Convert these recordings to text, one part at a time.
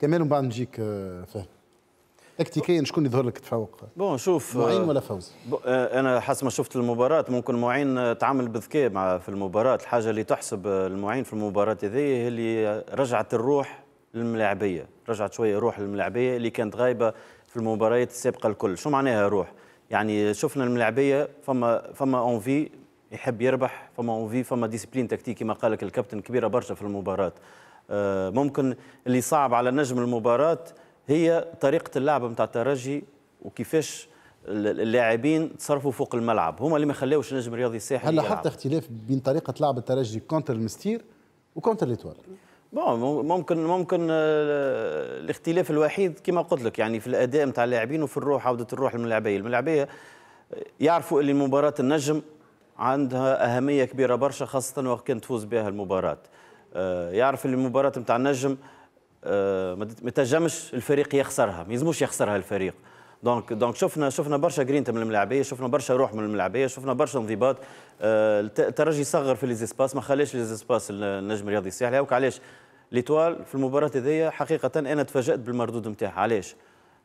كمال من بعد نجيك آه، فهم تكتيكيا شكون يظهر لك تفوق؟ بون شوف آه، معين ولا فوز؟ آه، انا حسب ما شفت المباراه ممكن معين تعامل بذكاء مع في المباراه الحاجه اللي تحسب المعين في المباراه هذه هي اللي رجعت الروح للملاعبيه رجعت شويه روح للملاعبيه اللي كانت غايبه في المباريات السابقه الكل شو معناها روح يعني شفنا الملاعبيه فما فما اونفي يحب يربح فما اونفي فما ديسيبلين تكتيكي ما قال لك الكابتن كبيره برشا في المباراه آه، ممكن اللي صعب على نجم المباراه هي طريقه اللعب نتاع الترجي وكيفاش اللاعبين تصرفوا فوق الملعب هما اللي ما خلاوش النجم الرياضي الساحلي هلا حتى اختلاف بين طريقه لعب الترجي كونتر المستير وكونتر ليتوال بون ممكن ممكن آه، الاختلاف الوحيد كما قلت لك يعني في الاداء نتاع اللاعبين وفي الروح عوده الروح الملعبيه الملعبيه يعرفوا اللي مباراه النجم عندها اهميه كبيره برشا خاصه وقت تفوز بها المباراه آه، يعرف اللي المباراه نتاع النجم آه، ما تنجمش الفريق يخسرها ما يلزموش يخسرها الفريق دونك دونك شفنا شفنا برشا جرينت من الملاعبيه شفنا برشا روح من الملاعبيه شفنا برشا انضباط آه، الترجي صغر في ليزيسباس ما خلاش ليزيسباس النجم الرياضي الساحلي هاوك علاش ليتوال في المباراه هذيا حقيقه انا تفاجات بالمردود نتاعها علاش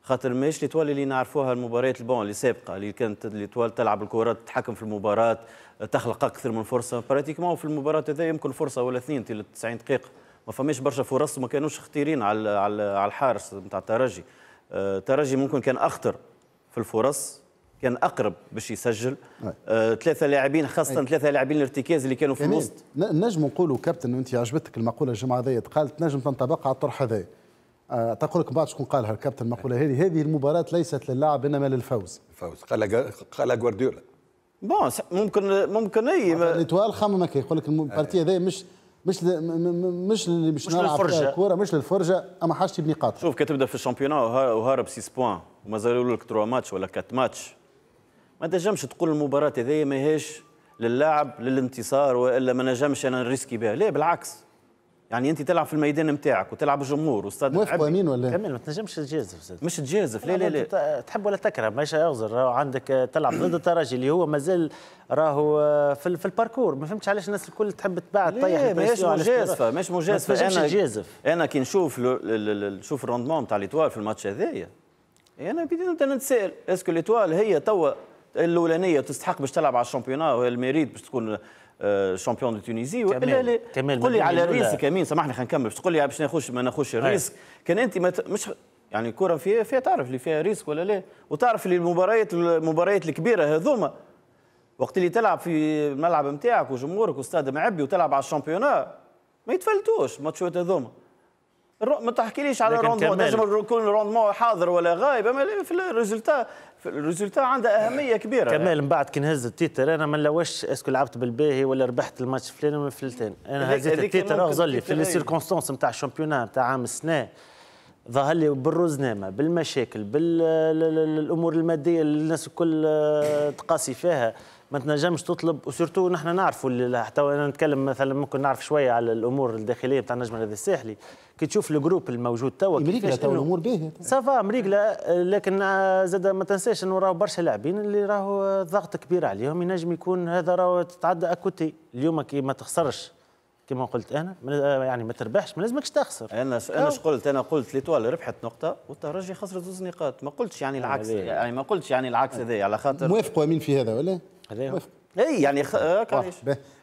خاطر ماهيش ليتوال اللي نعرفوها المباريات البون اللي سابقه اللي كانت ليتوال تلعب الكره تتحكم في المباراه تخلق اكثر من فرصه براتيكمون في المباراه هذا يمكن فرصه ولا اثنين تي 90 دقيقه ما فماش برشا فرص وما كانوش خطيرين على على الحارس نتاع الترجي الترجي آه، ممكن كان اخطر في الفرص كان اقرب باش يسجل آه، ثلاثه لاعبين خاصه أي. ثلاثه لاعبين الارتكاز اللي كانوا في الوسط نجم نقولوا كابتن انت عجبتك المقوله الجمعه ذي قالت نجم تنطبق على الطرح هذايا آه، تقول لك بعد شكون قالها الكابتن المقوله هذه هذه المباراه ليست للعب انما للفوز الفوز قال قال جوارديولا بون ممكن ممكن اي ليتوال خمم كي يقول لك آه. البارتي هذا مش مش مش اللي مش نلعب الكره مش للفرجه اما حاجتي بنقاط شوف كتبدا في الشامبيون وهارب 6 بوان ومازالوا لك 3 ماتش ولا 4 ماتش ما تنجمش تقول المباراه هذه ماهيش للاعب للانتصار والا ما نجمش انا نريسكي بها لا بالعكس يعني انت تلعب في الميدان نتاعك وتلعب الجمهور واستاد موافق امين ولا كمل ما تنجمش تجازف مش تجازف لا لا لا تحب ولا تكره ماشي يغزر راهو عندك آه، تلعب ضد الترجي اللي هو مازال راهو آه، في, في الباركور ما فهمتش علاش الناس الكل تحب تباع تطيح ماهيش مجازفه ماهيش مجازفه انا تجازف انا كي نشوف نشوف الروندمون نتاع ليتوال في الماتش هذايا انا بديت نتسائل نتساءل اسكو ليتوال هي توا الاولانيه تستحق باش تلعب على الشامبيونات والميريت باش تكون آه، شامبيون دو تونيزي لا لا قول لي على الريسك امين سامحني خلينا نكمل باش تقول لي باش نخش ما نخش إيه. الريسك كان انت ما ت... مش يعني الكره فيها فيها تعرف اللي فيها ريسك ولا لا وتعرف اللي المباريات المباريات الكبيره هذوما وقت اللي تلعب في الملعب نتاعك وجمهورك واستاد معبي وتلعب على الشامبيونات ما يتفلتوش الماتشات هذوما ما تحكيليش على الروندمون نجم يكون الروندمون حاضر ولا غايب اما في الريزلتا الريزلتا عندها اهميه كبيره كمال يعني. من بعد كي نهز التيتر انا ما نلوش اسكو لعبت بالباهي ولا ربحت الماتش فلان ولا فلتان انا هزيت التيتر اغزر لي في السيركونستونس نتاع الشامبيونا نتاع عام السنه ظهر لي بالرزنامه بالمشاكل بالامور الماديه اللي الناس الكل آه، تقاسي فيها ما تنجمش تطلب وسورتو نحن نعرفوا حتى انا نتكلم مثلا ممكن نعرف شويه على الامور الداخليه بتاع النجم الرياضي الساحلي كي تشوف الجروب الموجود توا امريكا توا الامور باهيه سافا امريكا لكن زاد ما تنساش انه راهو برشا لاعبين اللي راهو ضغط كبير عليهم ينجم يكون هذا راهو تتعدى اكوتي اليوم كي ما تخسرش كما قلت انا يعني ما تربحش ما لازمكش تخسر انا انا ش قلت انا قلت ليطوال ربحت نقطه والترجي خسرت زوز نقاط ما قلتش يعني العكس يعني ما قلتش يعني العكس هذا على خاطر موافقوا امين في هذا ولا Nee, ja, eh, kan niet.